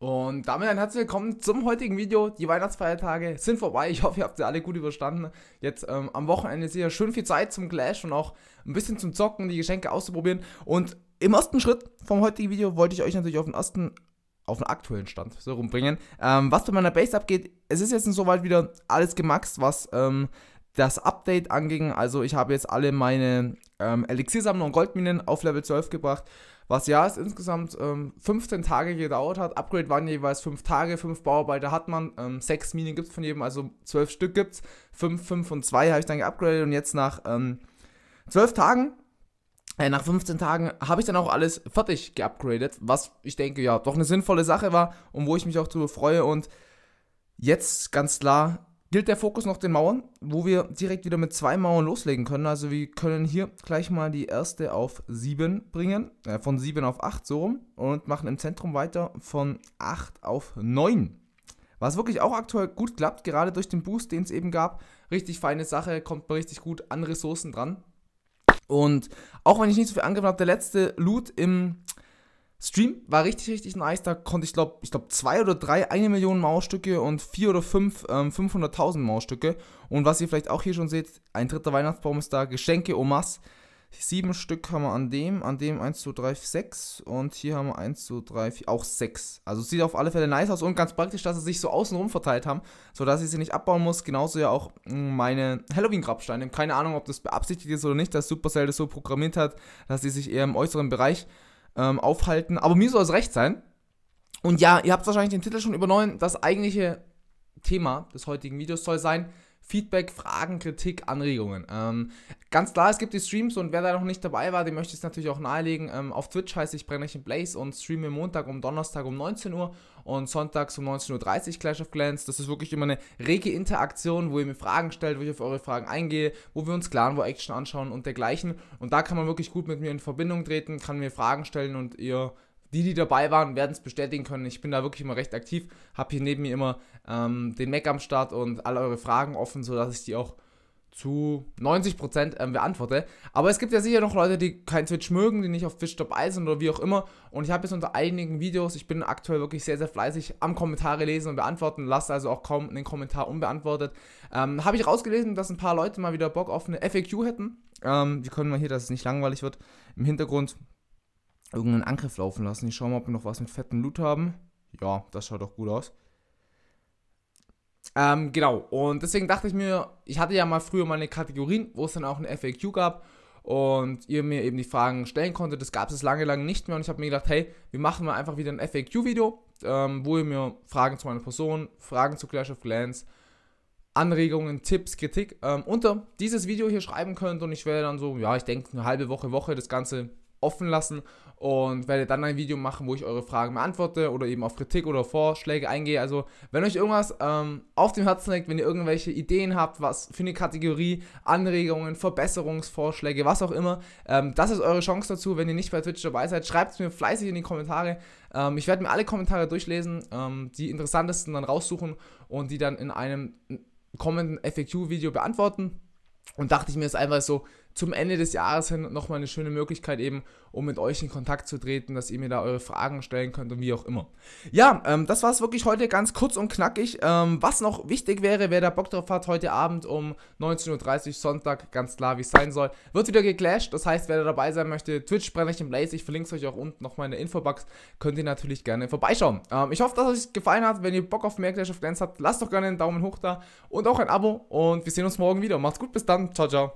Und damit ein herzlich willkommen zum heutigen Video. Die Weihnachtsfeiertage sind vorbei. Ich hoffe, ihr habt sie alle gut überstanden. Jetzt ähm, am Wochenende ist ja schön viel Zeit zum Clash und auch ein bisschen zum Zocken, die Geschenke auszuprobieren. Und im ersten Schritt vom heutigen Video wollte ich euch natürlich auf den ersten auf den aktuellen Stand so rumbringen. Ähm, was bei meiner Base abgeht, es ist jetzt soweit wieder alles gemaxt, was ähm, das Update anging. Also ich habe jetzt alle meine ähm, Elixiersammler und Goldminen auf Level 12 gebracht. Was ja es insgesamt ähm, 15 Tage gedauert hat. Upgrade waren jeweils 5 Tage, 5 Bauarbeiter hat man, ähm, 6 Minen gibt es von jedem, also 12 Stück gibt es. 5, 5 und 2 habe ich dann geupgradet und jetzt nach ähm, 12 Tagen äh, nach 15 Tagen habe ich dann auch alles fertig geupgradet, was ich denke, ja, doch eine sinnvolle Sache war und wo ich mich auch darüber freue. Und jetzt ganz klar gilt der Fokus noch den Mauern, wo wir direkt wieder mit zwei Mauern loslegen können. Also wir können hier gleich mal die erste auf 7 bringen, äh, von 7 auf 8 so rum und machen im Zentrum weiter von 8 auf 9. Was wirklich auch aktuell gut klappt, gerade durch den Boost, den es eben gab. Richtig feine Sache, kommt man richtig gut an Ressourcen dran. Und auch wenn ich nicht so viel angegriffen habe, der letzte Loot im Stream war richtig, richtig nice. Da konnte ich, glaube ich glaub zwei oder drei eine Million Mausstücke und vier oder fünf ähm, 500.000 Mausstücke. Und was ihr vielleicht auch hier schon seht, ein dritter Weihnachtsbaum ist da. Geschenke, Omas. Sieben Stück haben wir an dem, an dem 1, 2, 3, 6 und hier haben wir 1, 2, 3, 4, auch 6. Also sieht auf alle Fälle nice aus und ganz praktisch, dass sie sich so außenrum verteilt haben, sodass ich sie nicht abbauen muss. Genauso ja auch mm, meine Halloween-Grabsteine. Keine Ahnung, ob das beabsichtigt ist oder nicht, dass Supercell das so programmiert hat, dass sie sich eher im äußeren Bereich ähm, aufhalten. Aber mir soll es recht sein. Und ja, ihr habt wahrscheinlich den Titel schon übernommen. Das eigentliche Thema des heutigen Videos soll sein, Feedback, Fragen, Kritik, Anregungen. Ähm, ganz klar, es gibt die Streams und wer da noch nicht dabei war, dem möchte ich es natürlich auch nahelegen. Ähm, auf Twitch heiße ich Brennerchen Blaze und streame Montag um Donnerstag um 19 Uhr und sonntags um 19.30 Uhr Clash of Clans. Das ist wirklich immer eine rege Interaktion, wo ihr mir Fragen stellt, wo ich auf eure Fragen eingehe, wo wir uns Clan, wo Action anschauen und dergleichen. Und da kann man wirklich gut mit mir in Verbindung treten, kann mir Fragen stellen und ihr die, die dabei waren, werden es bestätigen können. Ich bin da wirklich immer recht aktiv, habe hier neben mir immer ähm, den Mac am Start und alle eure Fragen offen, sodass ich die auch zu 90% ähm, beantworte. Aber es gibt ja sicher noch Leute, die kein Twitch mögen, die nicht auf Twitch dabei sind oder wie auch immer. Und ich habe jetzt unter einigen Videos, ich bin aktuell wirklich sehr, sehr fleißig am Kommentare lesen und beantworten, lasst also auch kaum einen Kommentar unbeantwortet. Ähm, habe ich rausgelesen, dass ein paar Leute mal wieder Bock auf eine FAQ hätten. Ähm, die können mal hier, dass es nicht langweilig wird, im Hintergrund irgendeinen Angriff laufen lassen. Ich schaue mal, ob wir noch was mit fettem Loot haben. Ja, das schaut doch gut aus. Ähm, genau, und deswegen dachte ich mir, ich hatte ja mal früher meine Kategorien, wo es dann auch eine FAQ gab und ihr mir eben die Fragen stellen konntet. Das gab es lange, lange nicht mehr und ich habe mir gedacht, hey, wir machen mal einfach wieder ein FAQ-Video, ähm, wo ihr mir Fragen zu meiner Person, Fragen zu Clash of Clans, Anregungen, Tipps, Kritik ähm, unter dieses Video hier schreiben könnt und ich werde dann so, ja, ich denke eine halbe Woche, Woche das Ganze offen lassen und werde dann ein Video machen, wo ich eure Fragen beantworte oder eben auf Kritik oder Vorschläge eingehe. Also, wenn euch irgendwas ähm, auf dem Herzen liegt, wenn ihr irgendwelche Ideen habt, was für eine Kategorie, Anregungen, Verbesserungsvorschläge, was auch immer, ähm, das ist eure Chance dazu. Wenn ihr nicht bei Twitch dabei seid, schreibt es mir fleißig in die Kommentare. Ähm, ich werde mir alle Kommentare durchlesen, ähm, die interessantesten dann raussuchen und die dann in einem kommenden FAQ-Video beantworten. Und dachte ich mir jetzt einfach so, zum Ende des Jahres hin nochmal eine schöne Möglichkeit eben, um mit euch in Kontakt zu treten, dass ihr mir da eure Fragen stellen könnt und wie auch immer. Ja, ähm, das war es wirklich heute ganz kurz und knackig. Ähm, was noch wichtig wäre, wer da Bock drauf hat, heute Abend um 19.30 Uhr Sonntag, ganz klar wie es sein soll, wird wieder geclashed. Das heißt, wer da dabei sein möchte, Twitch brenne im Blaze, ich verlinke es euch auch unten nochmal in der Infobox, könnt ihr natürlich gerne vorbeischauen. Ähm, ich hoffe, dass es euch gefallen hat. Wenn ihr Bock auf mehr Clash of Clans habt, lasst doch gerne einen Daumen hoch da und auch ein Abo und wir sehen uns morgen wieder. Macht's gut, bis dann. Ciao, ciao.